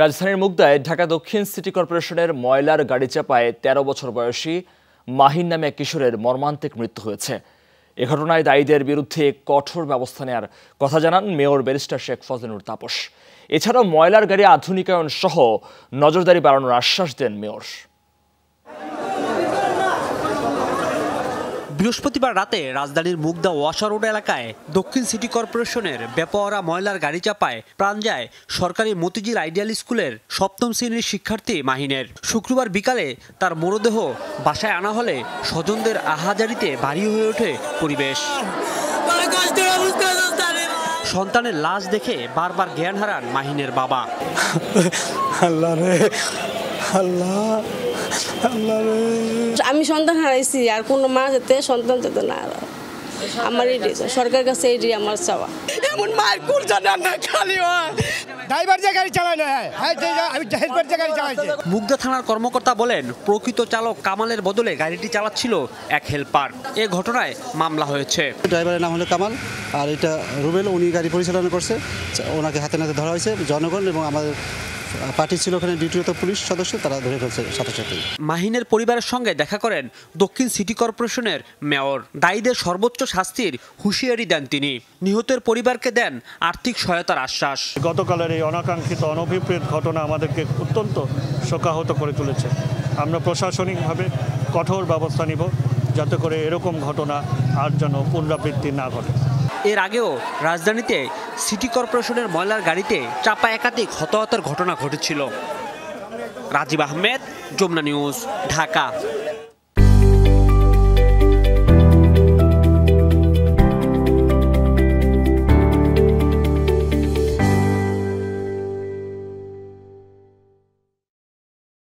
রাজধানীর মুগদায় ঢাকা দক্ষিণ সিটি কর্পোরেশনের ময়লার গাড়ি চাপায় ১৩ বছর বয়সী মাহিন নামে কিশোরের মর্মান্তিক মৃত্যু হয়েছে এ ঘটনায় দায়ীদের বিরুদ্ধে কঠোর ব্যবস্থা নেয়ার কথা জানান মেয়র ব্যারিস্টার শেখ ফজলুর তাপস এছাড়াও ময়লার গাড়ি আধুনিকায়ন সহ নজরদারি বাড়ানোর আশ্বাস দেন মেয়র বৃহস্পতিবার রাতে রাজধানীর মুগদা ওয়াশা রোড এলাকায় দক্ষিণ সিটি কর্পোরেশনের বেপওয়ারা ময়লার গাড়ি চাপায় প্রাণ যায় সরকারি মতিঝিল আইডিয়াল স্কুলের সপ্তম শ্রেণীর শিক্ষার্থী মাহিনের শুক্রবার বিকালে তার মরদেহ বাসায় আনা হলে স্বজনদের আহাজারিতে ভারী হয়ে ওঠে পরিবেশ সন্তানের লাশ দেখে বারবার জ্ঞান হারান মাহিনের বাবা আল্লাহ আল্লাহ আমি সন্তান হারাইছি আর কোনো মা যাতে সন্তান যেত না হারা আমার এটাই সরকার কাছে এটাই আমার চাওয়া এমন মায়ের কুল না খালি ড্রাইভার হ্যাঁ, হ্যাঁ, ড্রাইভার মুগদা থানার কর্মকর্তা বলেন প্রকৃত চালক কামালের বদলে গাড়িটি চালাচ্ছিল এক হেল্পার এ ঘটনায় মামলা হয়েছে ড্রাইভারের নাম হলো কামাল আর এটা রুবেল উনি গাড়ি পরিচালনা করছে ওনাকে হাতে নাতে ধরা হয়েছে জনগণ এবং আমাদের পার্টি ছিল ওখানে ডিউটিরত পুলিশ সদস্য তারা ধরে ফেলছে সাথে সাথে মাহিনের পরিবারের সঙ্গে দেখা করেন দক্ষিণ সিটি কর্পোরেশনের মেয়র দায়ীদের সর্বোচ্চ শাস্তির হুঁশিয়ারি দেন তিনি নিহতের পরিবারকে দেন আর্থিক সহায়তার আশ্বাস গতকালের এই অনাকাঙ্ক্ষিত অনভিপ্রেত ঘটনা আমাদেরকে অত্যন্ত শোকাহত করে তুলেছে আমরা প্রশাসনিকভাবে কঠোর ব্যবস্থা নিব যাতে করে এরকম ঘটনা আর যেন পুনরাবৃত্তি না ঘটে এর আগেও রাজধানীতে সিটি কর্পোরেশনের ময়লার গাড়িতে চাপা একাধিক হতাহতের ঘটনা ঘটেছিল রাজীব আহমেদ যমুনা নিউজ ঢাকা